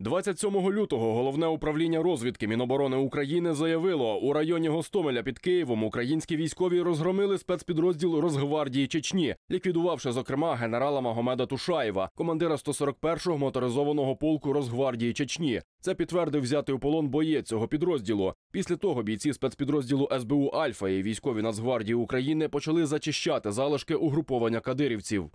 27 лютого головне управління розвідки Міноборони України заявило, у районі Гостомеля під Києвом українські військові розгромили спецпідрозділ Розгвардії Чечні, ліквідувавши, зокрема, генерала Магомеда Тушаєва, командира 141-го моторизованого полку Розгвардії Чечні. Це підтвердив взятий у полон боєць цього підрозділу. Після того бійці спецпідрозділу СБУ Альфа і військові Нацгвардії України почали зачищати залишки угруповання кадирівців.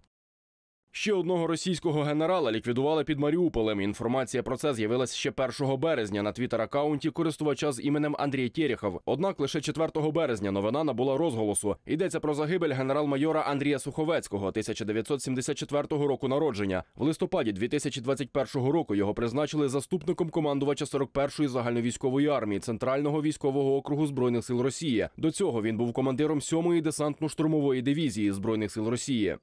Ще одного російського генерала ліквідували під Маріуполем. Інформація про це з'явилася ще 1 березня на твіттер-аккаунті користувача з іменем Андрій Тєрєхов. Однак лише 4 березня новина набула розголосу. Йдеться про загибель генерал-майора Андрія Суховецького 1974 року народження. В листопаді 2021 року його призначили заступником командувача 41-ї загальновійськової армії Центрального військового округу збройних сил Росії. До цього він був командиром 7-ї десантно-штурмової дивізії збройних сил Росії.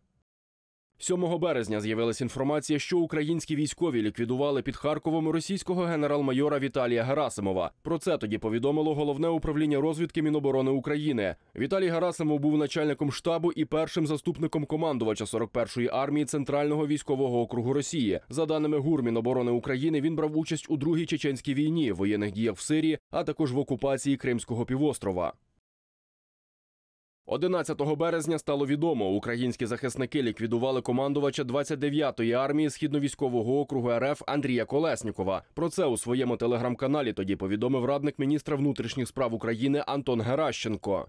7 березня з'явилася інформація, що українські військові ліквідували під Харковом російського генерал-майора Віталія Герасимова. Про це тоді повідомило головне управління розвідки Міноборони України. Віталій Герасимов був начальником штабу і першим заступником командувача 41-ї армії Центрального військового округу Росії. За даними ГУР Міноборони України, він брав участь у другій чеченській війні, воєнних діях в Сирії, а також в окупації Кримського півострова. 11 березня стало відомо, українські захисники ліквідували командувача 29-ї армії східновійськового округу РФ Андрія Колеснікова. Про це у своєму телеграм-каналі тоді повідомив радник міністра внутрішніх справ України Антон Геращенко.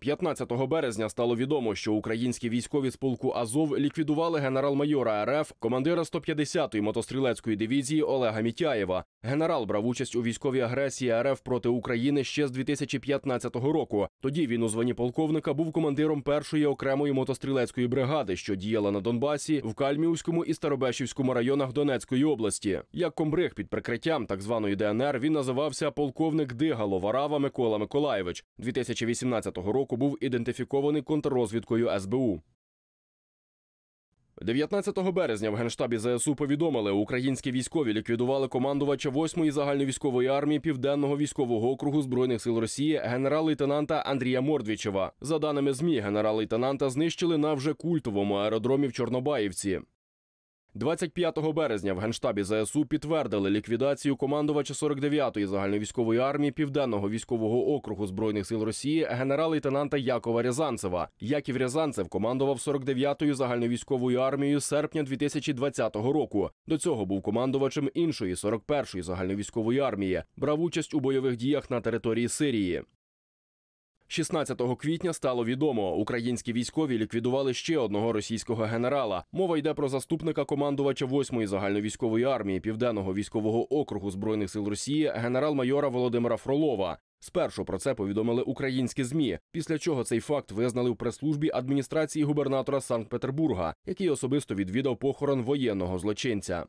15 березня стало відомо, що українські військові з полку Азов ліквідували генерал-майора РФ, командира 150-ї мотострілецької дивізії Олега Мітяєва. Генерал брав участь у військовій агресії РФ проти України ще з 2015 року. Тоді він у званні полковника був командиром першої окремої мотострілецької бригади, що діяла на Донбасі, в Кальмівському і Старобешівському районах Донецької області. Як комбриг під прикриттям так званої ДНР він називався полковник Дигало Варава Микола Миколаєвич 2018 року року був ідентифікований контррозвідкою СБУ. 19 березня в генштабі ЗСУ повідомили, українські військові ліквідували командувача 8-ї загальновійськової армії Південного військового округу збройних сил Росії генерал-лейтенанта Андрія Мордвічева. За даними змі, генерал-лейтенанта знищили на вже культовому аеродромі в Чорнобаївці. 25 березня в генштабі ЗСУ підтвердили ліквідацію командувача 49-ї загальновійськової армії Південного військового округу збройних сил Росії генерал-лейтенанта Якова Рязанцева. Яків Рязанцев командував 49-ю загальновійськовою армією серпня 2020 року. До цього був командувачем іншої 41-ї загальновійськової армії. Брав участь у бойових діях на території Сирії. 16 квітня стало відомо, українські військові ліквідували ще одного російського генерала. Мова йде про заступника командувача 8-ї загальновійськової армії Південного військового округу збройних сил Росії генерал-майора Володимира Фролова. Спершу про це повідомили українські змі, після чого цей факт визнали в прес-службі адміністрації губернатора Санкт-Петербурга, який особисто відвідав похорон воєнного злочинця.